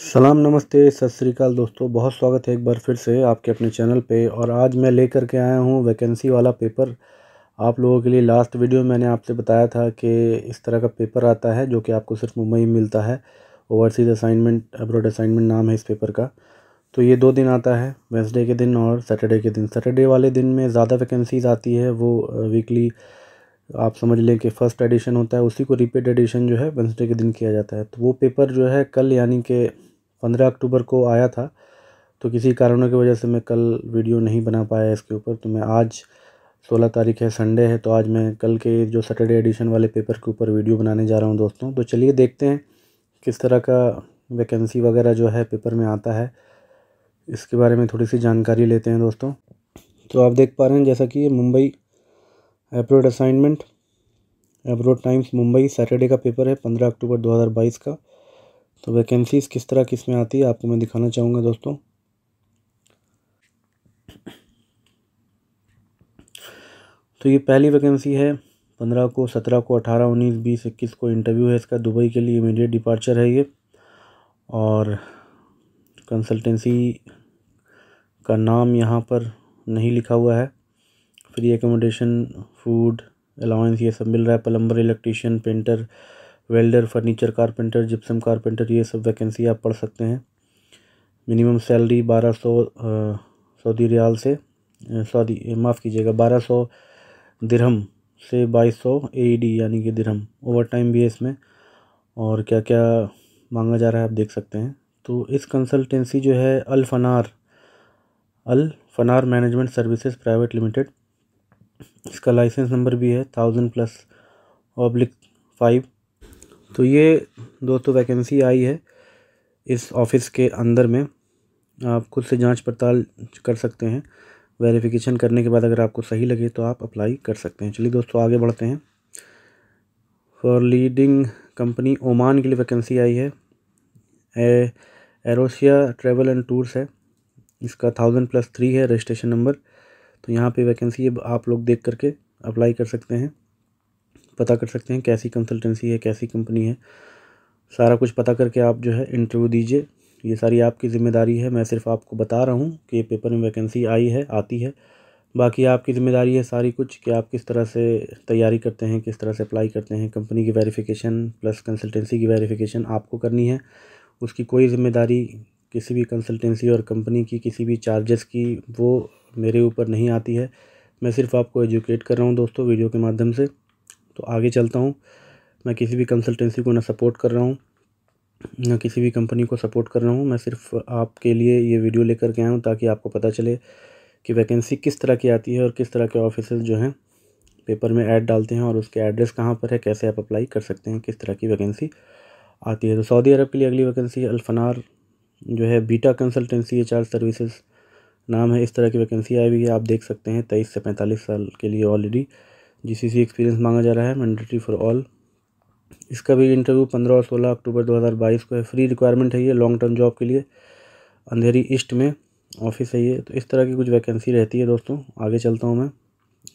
सलाम नमस्ते सत श्रीकाल दोस्तों बहुत स्वागत है एक बार फिर से आपके अपने चैनल पे और आज मैं लेकर के आया हूँ वैकेंसी वाला पेपर आप लोगों के लिए लास्ट वीडियो मैंने आपसे बताया था कि इस तरह का पेपर आता है जो कि आपको सिर्फ मुंबई में मिलता है ओवरसीज़ असाइनमेंट अब्रॉड असाइनमेंट नाम है इस पेपर का तो ये दो दिन आता है वेंसडे के दिन और सैटरडे के दिन सैटरडे वाले दिन में ज़्यादा वैकेंसीज़ आती है वो वीकली आप समझ लें कि फ़र्स्ट एडिशन होता है उसी को रिपीट एडिशन जो है वेंसडे के दिन किया जाता है तो वो पेपर जो है कल यानी कि पंद्रह अक्टूबर को आया था तो किसी कारणों की वजह से मैं कल वीडियो नहीं बना पाया इसके ऊपर तो मैं आज सोलह तारीख है संडे है तो आज मैं कल के जो सैटरडे एडिशन वाले पेपर के ऊपर वीडियो बनाने जा रहा हूँ दोस्तों तो चलिए देखते हैं किस तरह का वैकेंसी वगैरह जो है पेपर में आता है इसके बारे में थोड़ी सी जानकारी लेते हैं दोस्तों तो आप देख पा रहे हैं जैसा कि Mumbai abroad assignment abroad times Mumbai Saturday का पेपर है पंद्रह अक्टूबर दो का तो वैकेंसीज किस तरह किस में आती है आपको मैं दिखाना चाहूँगा दोस्तों तो ये पहली वैकेंसी है पंद्रह को सत्रह को अठारह उन्नीस बीस इक्कीस को इंटरव्यू है इसका दुबई के लिए इमीडिएट डिपार्चर है ये और कंसल्टेंसी का नाम यहाँ पर नहीं लिखा हुआ है फ्री एकोमोडेशन फूड अलाउंस ये सब मिल रहा है plumber electrician painter welder furniture carpenter gypsum carpenter ये सब वैकेंसी आप पढ़ सकते हैं मिनिमम सैलरी बारह सौ सऊदी रियाल से सऊदी माफ़ कीजिएगा बारह सौ दिरहम से बाईस सौ ए डी e यानी कि दिरहम ओवर टाइम भी है इसमें और क्या क्या मांगा जा रहा है आप देख सकते हैं तो इस कंसल्टेंसी जो है Alfanar Al Fanar management services private limited इसका लाइसेंस नंबर भी है थाउजेंड प्लस ऑब्लिक फाइव तो ये दोस्तों वैकेंसी आई है इस ऑफिस के अंदर में आप खुद से जांच पड़ताल कर सकते हैं वेरिफिकेशन करने के बाद अगर आपको सही लगे तो आप अप्लाई कर सकते हैं चलिए दोस्तों आगे बढ़ते हैं फॉर लीडिंग कंपनी ओमान के लिए वैकेंसी आई है एरोसिया ट्रेवल एंड टूर्स है इसका थाउजेंड प्लस थ्री है रजिस्ट्रेशन नंबर तो यहाँ पे वैकेंसी आप लोग देख करके अप्लाई कर सकते हैं पता कर सकते हैं कैसी कंसल्टेंसी है कैसी कंपनी है सारा कुछ पता करके आप जो है इंटरव्यू दीजिए ये सारी आपकी ज़िम्मेदारी है मैं सिर्फ आपको बता रहा हूँ कि पेपर में वैकेंसी आई है आती है बाकी आपकी ज़िम्मेदारी है सारी कुछ कि आप किस तरह से तैयारी करते हैं किस तरह से अप्लाई करते हैं कंपनी की वेरिफिकेशन प्लस कंसल्टेंसी की वेरिफिकेशन आपको करनी है उसकी कोई ज़िम्मेदारी किसी भी कंसल्टेंसी और कंपनी की किसी भी चार्जेस की वो मेरे ऊपर नहीं आती है मैं सिर्फ आपको एजुकेट कर रहा हूँ दोस्तों वीडियो के माध्यम से तो आगे चलता हूँ मैं किसी भी कंसल्टेंसी को ना सपोर्ट कर रहा हूँ ना किसी भी कंपनी को सपोर्ट कर रहा हूँ मैं सिर्फ आपके लिए ये वीडियो लेकर के आया हूँ ताकि आपको पता चले कि वैकेंसी किस तरह की आती है और किस तरह के ऑफिस जो हैं पेपर में ऐड डालते हैं और उसके एड्रेस कहाँ पर है कैसे आप अप्लाई कर सकते हैं किस तरह की वैकेंसी आती है तो सऊदी अरब के लिए अगली वैकेंसी अल्फनार जो है beta consultancy H R services नाम है इस तरह की वैकेंसी आई हुई है आप देख सकते हैं तेईस से पैंतालीस साल के लिए ऑलरेडी जी सी एक्सपीरियंस मांगा जा रहा है मैंडेटरी फॉर ऑल इसका भी इंटरव्यू पंद्रह और सोलह अक्टूबर दो हज़ार बाईस को है फ्री रिक्वायरमेंट है ये लॉन्ग टर्म जॉब के लिए अंधेरी ईस्ट में ऑफिस है ये तो इस तरह की कुछ वैकेंसी रहती है दोस्तों आगे चलता हूँ मैं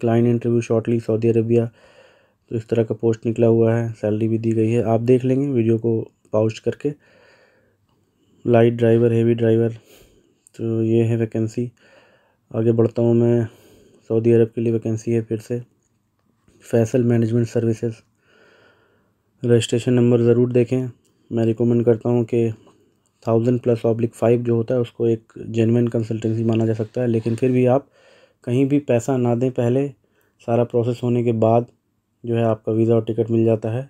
client interview shortly Saudi Arabia तो इस तरह का पोस्ट निकला हुआ है सैलरी भी दी गई है आप देख लेंगे वीडियो को पाउस्ट करके लाइट ड्राइवर हेवी ड्राइवर तो ये है वैकेंसी आगे बढ़ता हूँ मैं सऊदी अरब के लिए वैकेंसी है फिर से Faisal management services registration number ज़रूर देखें मैं रिकमेंड करता हूँ कि थाउजेंड प्लस ऑब्लिक फाइव जो होता है उसको एक जेनविन कंसल्टेंसी माना जा सकता है लेकिन फिर भी आप कहीं भी पैसा ना दें पहले सारा प्रोसेस होने के बाद जो है आपका वीज़ा और टिकट मिल जाता है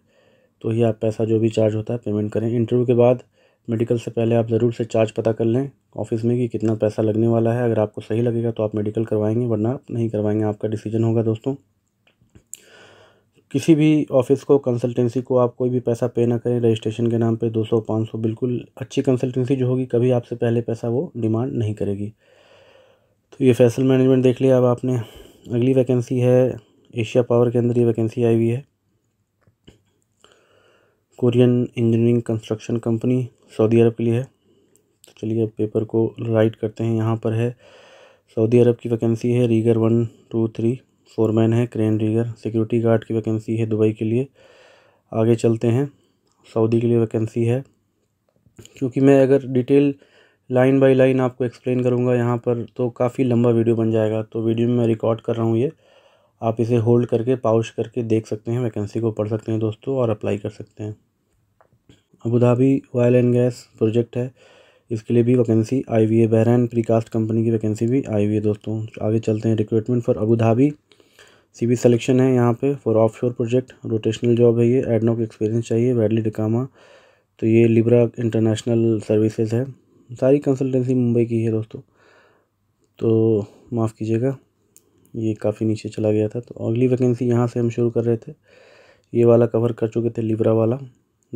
तो ही आप पैसा जो भी चार्ज होता है पेमेंट करें इंटरव्यू के बाद मेडिकल से पहले आप ज़रूर से चार्ज पता कर लें ऑफिस में कि कितना पैसा लगने वाला है अगर आपको सही लगेगा तो आप मेडिकल करवाएंगे वरना नहीं करवाएंगे आपका डिसीजन होगा दोस्तों किसी भी ऑफिस को कंसल्टेंसी को आप कोई भी पैसा पे ना करें रजिस्ट्रेशन के नाम पे 200 500 बिल्कुल अच्छी कंसल्टेंसी जो होगी कभी आपसे पहले पैसा वो डिमांड नहीं करेगी तो ये फैसल मैनेजमेंट देख लिया अब आपने अगली वैकेंसी है एशिया पावर के अंदर ये वैकेंसी आई हुई है Korean engineering construction company Saudi Arab के लिए है तो चलिए अब पेपर को राइट करते हैं यहाँ पर है सऊदी अरब की वैकेंसी है rigger one two three foreman है क्रेन रीगर सिक्योरिटी गार्ड की वैकेंसी है दुबई के लिए आगे चलते हैं सऊदी के लिए वैकेंसी है क्योंकि मैं अगर डिटेल लाइन बाय लाइन आपको एक्सप्लेन करूँगा यहाँ पर तो काफ़ी लंबा वीडियो बन जाएगा तो वीडियो में मैं रिकॉर्ड कर रहा हूँ ये आप इसे होल्ड करके पाउश करके देख सकते हैं वैकेंसी को पढ़ सकते हैं दोस्तों और अप्लाई कर सकते हैं Abu Dhabi oil and gas project है इसके लिए भी वैकेंसी आई हुई है बहरैन प्रीकास्ट कंपनी की वैकेंसी भी आई हुई है दोस्तों आगे चलते हैं recruitment for Abu Dhabi sea selection है यहाँ पे for offshore project rotational job है ये एडनोक एक्सपीरियंस चाहिए वैडली डिकामा तो ये लिब्रा इंटरनेशनल सर्विसेज है सारी कंसल्टेंसी मुंबई की है दोस्तों तो माफ़ कीजिएगा ये काफ़ी नीचे चला गया था तो अगली वैकेंसी यहाँ से हम शुरू कर रहे थे ये वाला कवर कर चुके थे लिब्रा वाला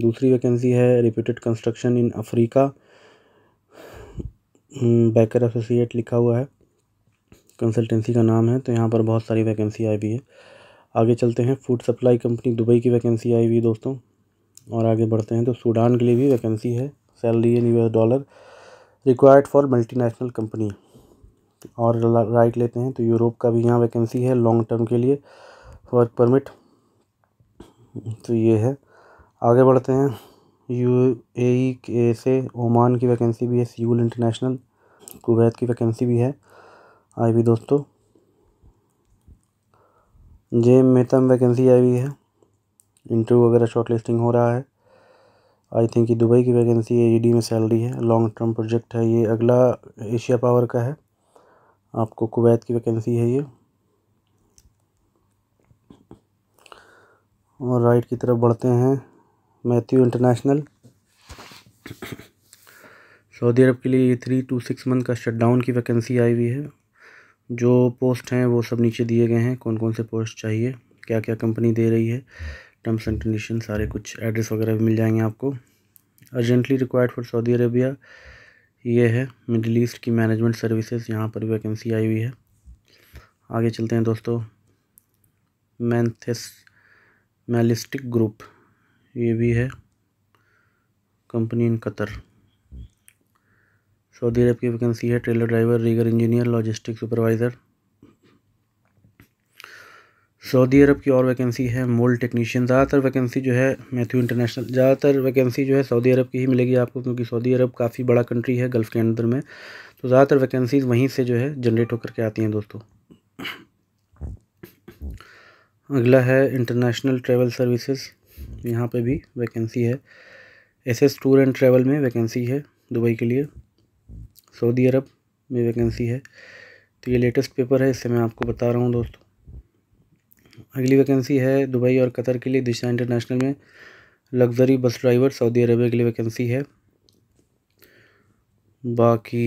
दूसरी वैकेंसी है reputed construction in Africa Baker associate लिखा हुआ है कंसल्टेंसी का नाम है तो यहाँ पर बहुत सारी वैकेंसी आई हुई है आगे चलते हैं फूड सप्लाई कंपनी दुबई की वैकेंसी आई हुई है दोस्तों और आगे बढ़ते हैं तो सूडान के लिए भी वैकेंसी है salary in U dollar required for multinational company और राइट लेते हैं तो यूरोप का भी यहाँ वैकेंसी है लॉन्ग टर्म के लिए वर्क परमिट तो ये है आगे बढ़ते हैं यू ए के से ओमान की वैकेंसी भी है सियूल इंटरनेशनल कुवैत की वैकेंसी भी है आई भी दोस्तों जे मेहता में वैकेंसी आई हुई है इंटरव्यू वगैरह शॉर्ट लिस्टिंग हो रहा है आई थिंक ये दुबई की वैकेंसी है ई में सैलरी है लॉन्ग टर्म प्रोजेक्ट है ये अगला एशिया पावर का है आपको कुवैत की वैकेंसी है ये और राइट की तरफ बढ़ते हैं मैथ्यू इंटरनेशनल सऊदी अरब के लिए ये थ्री टू सिक्स मंथ का शटडाउन की वैकेंसी आई हुई है जो पोस्ट हैं वो सब नीचे दिए गए हैं कौन कौन से पोस्ट चाहिए क्या क्या कंपनी दे रही है टर्म्स एंड कंडीशन सारे कुछ एड्रेस वगैरह भी मिल जाएंगे आपको urgently required for Saudi Arabia ये है मिडिल ईस्ट की मैनेजमेंट सर्विसेज यहाँ पर वैकेंसी आई हुई है आगे चलते हैं दोस्तों मैंथेस मैलिस्टिक ग्रुप ये भी है company in Qatar Saudi Arab की वैकेंसी है trailer driver rigger engineer logistic supervisor Saudi Arab की और वैकेंसी है मोल्ड टेक्नीशियन ज़्यादातर वैकेंसी जो है मैथ्यू इंटरनेशनल ज़्यादातर वैकेंसी जो है सऊदी अरब की ही मिलेगी आपको क्योंकि सऊदी अरब काफ़ी बड़ा कंट्री है गल्फ़ के अंदर में तो ज़्यादातर वैकेंसीज़ वहीं से जो है जनरेट होकर के आती हैं दोस्तों अगला है इंटरनेशनल ट्रेवल सर्विसेज यहाँ पर भी वैकेंसी है S S tour and travel में वैकेंसी है दुबई के लिए सऊदी अरब में वैकेंसी है तो ये लेटेस्ट पेपर है इससे मैं आपको बता रहा हूँ दोस्तों अगली वैकेंसी है दुबई और कतर के लिए दिशा इंटरनेशनल में luxury bus driver Saudi Arabia के लिए वैकेंसी है बाकी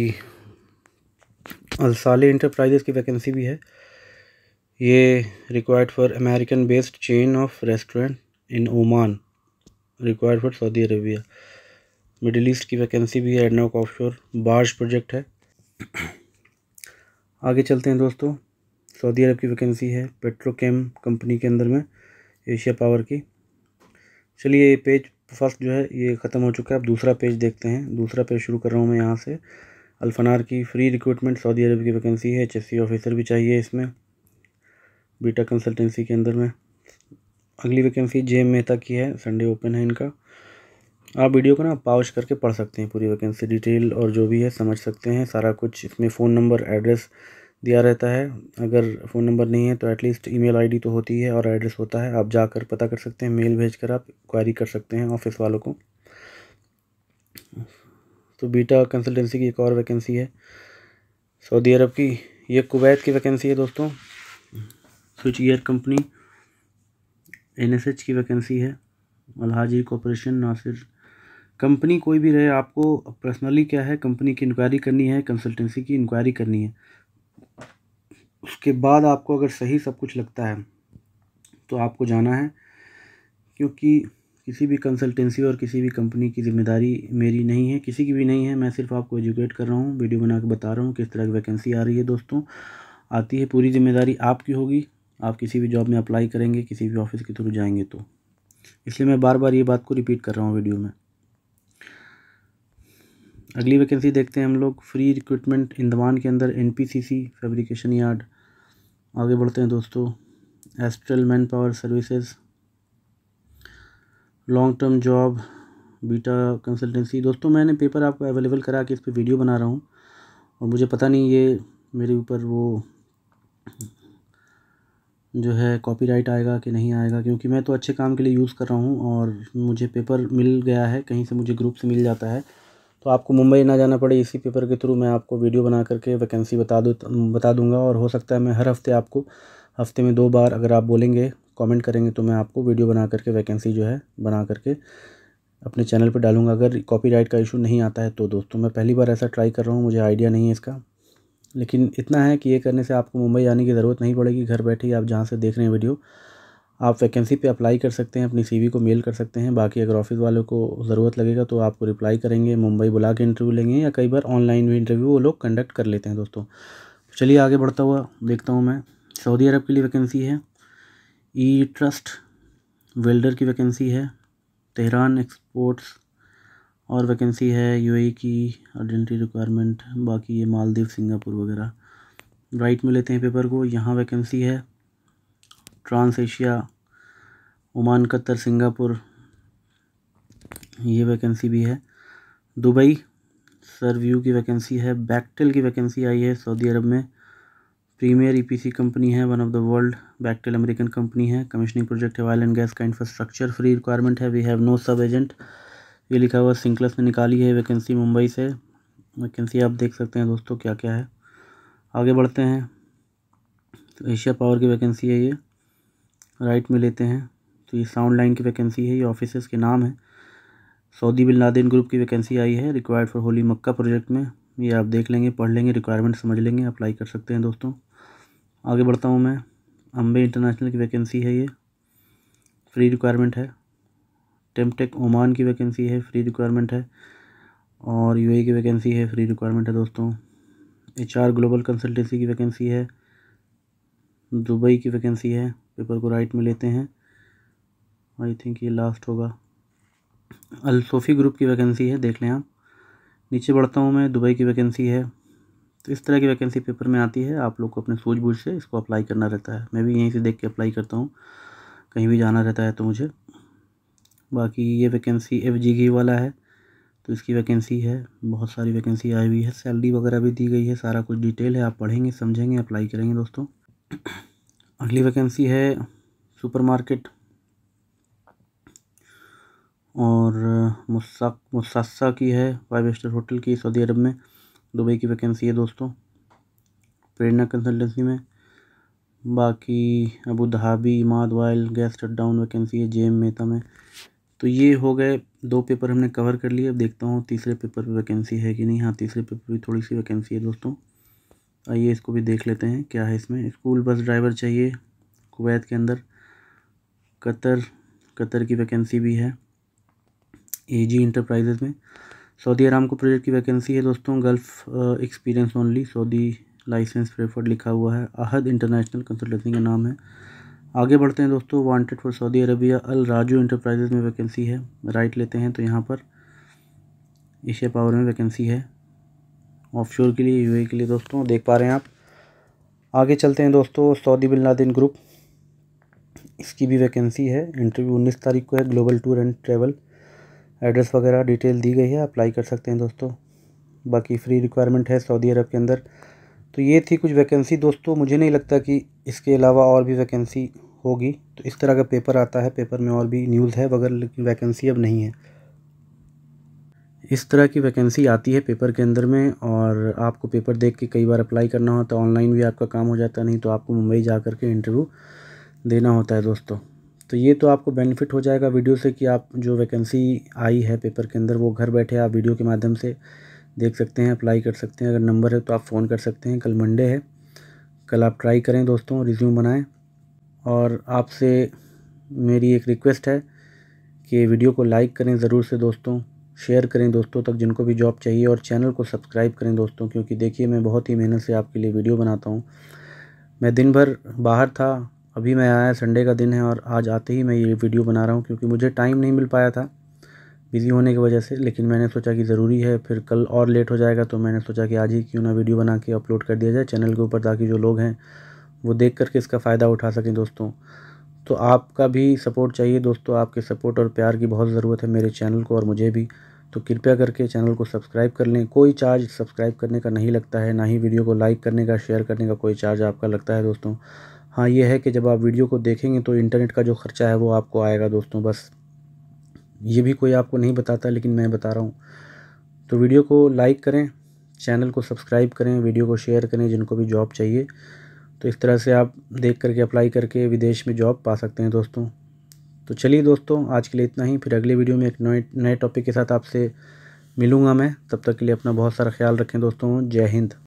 अलसाले इंटरप्राइजेज़ की वैकेंसी भी है ये required for American based chain of restaurant in Oman required for Saudi Arabia middle east की वैकेंसी भी है एडनोक ऑफशोर बार्ज प्रोजेक्ट है आगे चलते हैं दोस्तों सऊदी अरब की वैकेंसी है पेट्रोकेम कंपनी के अंदर में एशिया पावर की चलिए ये पेज फर्स्ट जो है ये ख़त्म हो चुका है अब दूसरा पेज देखते हैं दूसरा पेज शुरू कर रहा हूँ मैं यहाँ से अल्फनार की फ़्री रिक्रूटमेंट सऊदी अरब की वैकेंसी है एच ऑफिसर भी चाहिए इसमें बीटा कंसल्टेंसी के अंदर में अगली वैकेंसी जे मेहता की है संडे ओपन है इनका आप वीडियो को ना पाउच करके पढ़ सकते हैं पूरी वैकेंसी डिटेल और जो भी है समझ सकते हैं सारा कुछ इसमें फ़ोन नंबर एड्रेस दिया रहता है अगर फ़ोन नंबर नहीं है तो एटलीस्ट ईमेल आईडी तो होती है और एड्रेस होता है आप जाकर पता कर सकते हैं मेल भेज कर आप क्वारी कर सकते हैं ऑफिस वालों को तो बीटा कंसल्टेंसी की एक और वैकेंसी है सऊदी अरब की ये कुवैत की वैकेंसी है दोस्तों स्विच ईयर कंपनी एन की वैकेंसी है अलहाजी कॉरपोरेशन नासिर कंपनी कोई भी रहे आपको पर्सनली क्या है कंपनी की इंक्वायरी करनी है कंसल्टेंसी की इंक्वायरी करनी है उसके बाद आपको अगर सही सब कुछ लगता है तो आपको जाना है क्योंकि किसी भी कंसल्टेंसी और किसी भी कंपनी की जिम्मेदारी मेरी नहीं है किसी की भी नहीं है मैं सिर्फ आपको एजुकेट कर रहा हूँ वीडियो बना के बता रहा हूँ किस तरह की वैकेंसी आ रही है दोस्तों आती है पूरी जिम्मेदारी आपकी होगी आप किसी भी जॉब में अप्लाई करेंगे किसी भी ऑफिस के थ्रू जाएंगे तो इसलिए मैं बार बार ये बात को रिपीट कर रहा हूँ वीडियो में अगली वैकेंसी देखते हैं हम लोग फ्री रिक्रूटमेंट इंदमान के अंदर N P C C fabrication yard आगे बढ़ते हैं दोस्तों astral manpower services long term job beta consultancy दोस्तों मैंने पेपर आपको अवेलेबल करा के इस पर वीडियो बना रहा हूँ और मुझे पता नहीं ये मेरे ऊपर वो जो है कॉपीराइट आएगा कि नहीं आएगा क्योंकि मैं तो अच्छे काम के लिए यूज़ कर रहा हूँ और मुझे पेपर मिल गया है कहीं से मुझे ग्रुप से मिल जाता है तो आपको मुंबई ना जाना पड़े इसी पेपर के थ्रू मैं आपको वीडियो बना करके वैकेंसी बता दो बता दूंगा और हो सकता है मैं हर हफ्ते आपको हफ्ते में दो बार अगर आप बोलेंगे कमेंट करेंगे तो मैं आपको वीडियो बना करके वैकेंसी जो है बना करके अपने चैनल पर डालूंगा अगर कॉपीराइट का इशू नहीं आता है तो दोस्तों मैं पहली बार ऐसा ट्राई कर रहा हूँ मुझे आइडिया नहीं है इसका लेकिन इतना है कि ये करने से आपको मुंबई आने की ज़रूरत नहीं पड़ेगी घर बैठे आप जहाँ से देख रहे हैं वीडियो आप वैकेंसी पे अप्लाई कर सकते हैं अपनी सीवी को मेल कर सकते हैं बाकी अगर ऑफिस वालों को ज़रूरत लगेगा तो आपको रिप्लाई करेंगे मुंबई बुला के इंटरव्यू लेंगे या कई बार ऑनलाइन भी इंटरव्यू वो लोग कंडक्ट कर लेते हैं दोस्तों चलिए आगे बढ़ता हुआ देखता हूँ मैं सऊदी अरब के लिए वैकेंसी है ई ट्रस्ट वेल्डर की वैकेंसी है तेहरान एक्सपोर्ट्स और वैकेंसी है यू e की आइडेंटिटी रिक्वायरमेंट बाकी ये मालदीव सिंगापुर वगैरह राइट में लेते हैं पेपर को यहाँ वैकेंसी है trans Asia Oman Qatar Singapore ये वैकेंसी भी है दुबई सरव्यू की वैकेंसी है बैकटेल की वैकेंसी आई है सऊदी अरब में प्रीमियर ईपीसी कंपनी है one of the world Bechtel American company है कमिश्निंग प्रोजेक्ट है वायल एंड गैस का इंफ्रास्ट्रक्चर फ्री रिक्वायरमेंट है we have no sub agent ये लिखा हुआ सिंक्लस ने निकाली है वैकेंसी मुंबई से वैकेंसी आप देख सकते हैं दोस्तों क्या क्या है आगे बढ़ते हैं तो एशिया पावर की वैकेंसी है ये राइट में लेते हैं तो ये साउंड लाइन की वैकेंसी है ये ऑफिसर्स के नाम है सऊदी बिन लादेन ग्रुप की वैकेंसी आई है required for holy Mecca project में ये आप देख लेंगे पढ़ लेंगे रिक्वायरमेंट समझ लेंगे अप्लाई कर सकते हैं दोस्तों आगे बढ़ता हूँ मैं अम्बे इंटरनेशनल की वैकेंसी है ये फ्री रिक्वायरमेंट है टेमटेक ओमान की वैकेंसी है फ्री रिक्वायरमेंट है और यू e की वैकेंसी है फ्री रिक्वायरमेंट है दोस्तों एच ग्लोबल कंसल्टेंसी की वैकेंसी है दुबई की वैकेंसी है पेपर को राइट में लेते हैं आई थिंक ये लास्ट होगा अलसोफ़ी ग्रुप की वैकेंसी है देख लें आप नीचे बढ़ता हूँ मैं दुबई की वैकेंसी है तो इस तरह की वैकेंसी पेपर में आती है आप लोग को अपने सूझबूझ से इसको अप्लाई करना रहता है मैं भी यहीं से देख के अप्लाई करता हूँ कहीं भी जाना रहता है तो मुझे बाकी ये वैकेंसी एफ जी वाला है तो इसकी वैकेंसी है बहुत सारी वैकेंसी आई हुई है सैलरी वगैरह भी दी गई है सारा कुछ डिटेल है आप पढ़ेंगे समझेंगे अप्लाई करेंगे दोस्तों अगली वैकेंसी है सुपरमार्केट और मुसा मुसासा की है फाइव स्टार होटल की सऊदी अरब में दुबई की वैकेंसी है दोस्तों प्रेरणा कंसल्टेंसी में बाकी Abu Dhabi Imad oil gas shutdown vacancy है जेम मेहता में तो ये हो गए दो पेपर हमने कवर कर लिए अब देखता हूँ तीसरे पेपर पे वैकेंसी है कि नहीं हाँ तीसरे पेपर भी थोड़ी सी वैकेंसी है दोस्तों आइए इसको भी देख लेते हैं क्या है इसमें स्कूल बस ड्राइवर चाहिए कुवैत के अंदर कतर कतर की वैकेंसी भी है ए जी इंटरप्राइजेज में सऊदी आराम को प्रोजेक्ट की वैकेंसी है दोस्तों gulf experience only Saudi licence preferred लिखा हुआ है अहद इंटरनेशनल कंसल्टेंसी का नाम है आगे बढ़ते हैं दोस्तों wanted for Saudi Arabia Al Rajhi enterprises में वैकेंसी है राइट लेते हैं तो यहाँ पर एशिया पावर में वैकेंसी है ऑफशोर के लिए यूएई के लिए दोस्तों देख पा रहे हैं आप आगे चलते हैं दोस्तों सऊदी बिन ग्रुप इसकी भी वैकेंसी है इंटरव्यू उन्नीस तारीख को है global tour and travel address वगैरह डिटेल दी गई है अप्लाई कर सकते हैं दोस्तों बाकी फ्री रिक्वायरमेंट है सऊदी अरब के अंदर तो ये थी कुछ वैकेंसी दोस्तों मुझे नहीं लगता कि इसके अलावा और भी वैकेंसी होगी तो इस तरह का पेपर आता है पेपर में और भी न्यूज़ है वगैरह लेकिन वैकेंसी अब नहीं है इस तरह की वैकेंसी आती है पेपर के अंदर में और आपको पेपर देख के कई बार अप्लाई करना होता तो है ऑनलाइन भी आपका काम हो जाता नहीं तो आपको मुंबई जा कर के इंटरव्यू देना होता है दोस्तों तो ये तो आपको बेनिफिट हो जाएगा वीडियो से कि आप जो वैकेंसी आई है पेपर के अंदर वो घर बैठे आप वीडियो के माध्यम से देख सकते हैं अप्लाई कर सकते हैं अगर नंबर है तो आप फ़ोन कर सकते हैं कल मंडे है कल आप ट्राई करें दोस्तों रिज्यूम बनाएं और आपसे मेरी एक रिक्वेस्ट है कि वीडियो को लाइक करें ज़रूर से दोस्तों शेयर करें दोस्तों तक जिनको भी जॉब चाहिए और चैनल को सब्सक्राइब करें दोस्तों क्योंकि देखिए मैं बहुत ही मेहनत से आपके लिए वीडियो बनाता हूँ मैं दिन भर बाहर था अभी मैं आया संडे का दिन है और आज आते ही मैं ये वीडियो बना रहा हूँ क्योंकि मुझे टाइम नहीं मिल पाया था बिज़ी होने की वजह से लेकिन मैंने सोचा कि ज़रूरी है फिर कल और लेट हो जाएगा तो मैंने सोचा कि आज ही क्यों ना वीडियो बना के अपलोड कर दिया जाए चैनल के ऊपर ताकि जो लोग हैं वो देख करके इसका फ़ायदा उठा सकें दोस्तों तो आपका भी सपोर्ट चाहिए दोस्तों आपके सपोर्ट और प्यार की बहुत ज़रूरत है मेरे चैनल को और मुझे भी तो कृपया करके चैनल को सब्सक्राइब कर लें कोई चार्ज सब्सक्राइब करने का नहीं लगता है ना ही वीडियो को लाइक करने का शेयर करने का कोई चार्ज आपका लगता है दोस्तों हाँ ये है कि जब आप वीडियो को देखेंगे तो इंटरनेट का जो ख़र्चा है वो आपको आएगा दोस्तों बस ये भी कोई आपको नहीं बताता लेकिन मैं बता रहा हूँ तो वीडियो को लाइक करें चैनल को सब्सक्राइब करें वीडियो को शेयर करें जिनको भी जॉब चाहिए तो इस तरह से आप देख करके अप्लाई करके विदेश में जॉब पा सकते हैं दोस्तों तो चलिए दोस्तों आज के लिए इतना ही फिर अगले वीडियो में एक नए नए टॉपिक के साथ आपसे मिलूँगा मैं तब तक के लिए अपना बहुत सारा ख्याल रखें दोस्तों जय हिंद